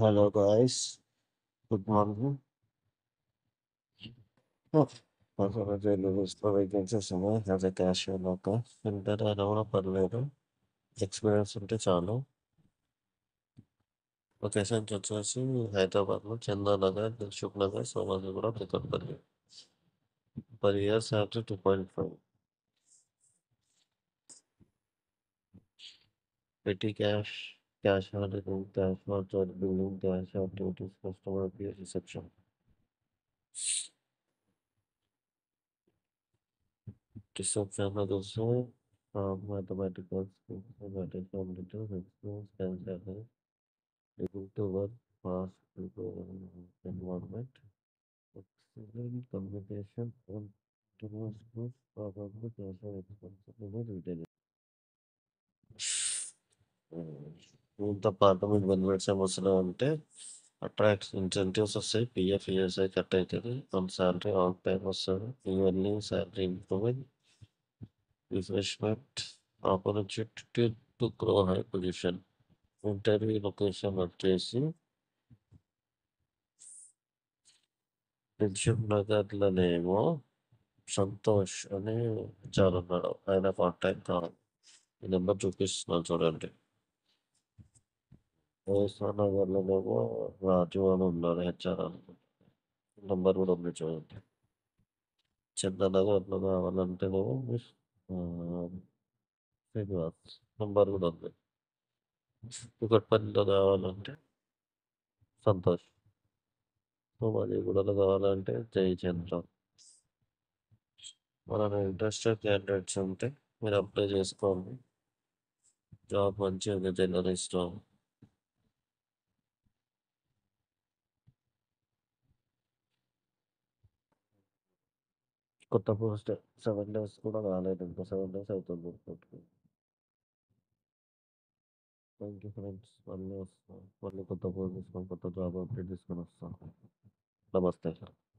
Hello guys, good morning. మాకు తెలుగులో vacancies ఉన్నాయి యాజ్ ఎ క్యాషియర్ ఒక ఇంటర్ అయినా కూడా పర్లేదు ఎక్స్పీరియన్స్ ఉంటే చాలు లొకేషన్స్ వచ్చేసి హైదరాబాద్లో చందానగర్ దిల్షుక్ నగర్ సోమాజీ కూడా పికప్పల్లి per year salary two point five petty cash There are short um, events, there are short short buildings, there are short duties, customer appear reception. Reception is also from mathematical skills, matters from details, experience, and level. Able to work fast environment. Excellent communication um, and continuous proof probably also responsible with reading. దీంతో పాటు మీకు benefits ఏమి వస్తున్నాయి అంటే attract incentives వస్తాయి PF ESI e cut అవుతుంది on salary on time వస్తుంది ఇవన్నీ salary improvement refreshment opportunity to grow high position interview location వచ్చేసి దిల్షుక్ నగర్లోనేమో సంతోష్ అని చాలా ఉన్నాడు ఆయన పార్ట్ టైం కావాలి ఈ నెంబర్ చూపిస్తున్నాను చూడండి వైఎస్ఆర్ నగర్లోనేమో రాజు అని ఉన్నారు హెచ్ఆర్ నెంబర్ కూడా ఉంది చూడండి చందనగర్ అట్లా కావాలంటేనేమో శ్రీనివాస్ నంబర్ కూడా ఉంది కుకట్పల్లిలో కావాలంటే సంతోష్ సో మరి సోమాజిగూడలో కావాలంటే జయచంద్ర మన ఇంట్రెస్టెడ్ క్యాండిడేట్స్ ఉంటే మీరు అప్లై చేసుకోండి జాబ్ మంచిగా జర్నలిస్ట్ కొత్త పోస్ట్ సెవెన్ డేస్ కూడా రాలేదు ఇంకో సెవెన్ డేస్ అవుతుంది థ్యాంక్ యూ ఫ్రెండ్స్ మళ్ళీ వస్తాను మళ్ళీ కొత్త పోస్ట్ తీసుకొని కొత్త జాబ్ అప్డేట్ తీసుకొని వస్తాను నమస్తే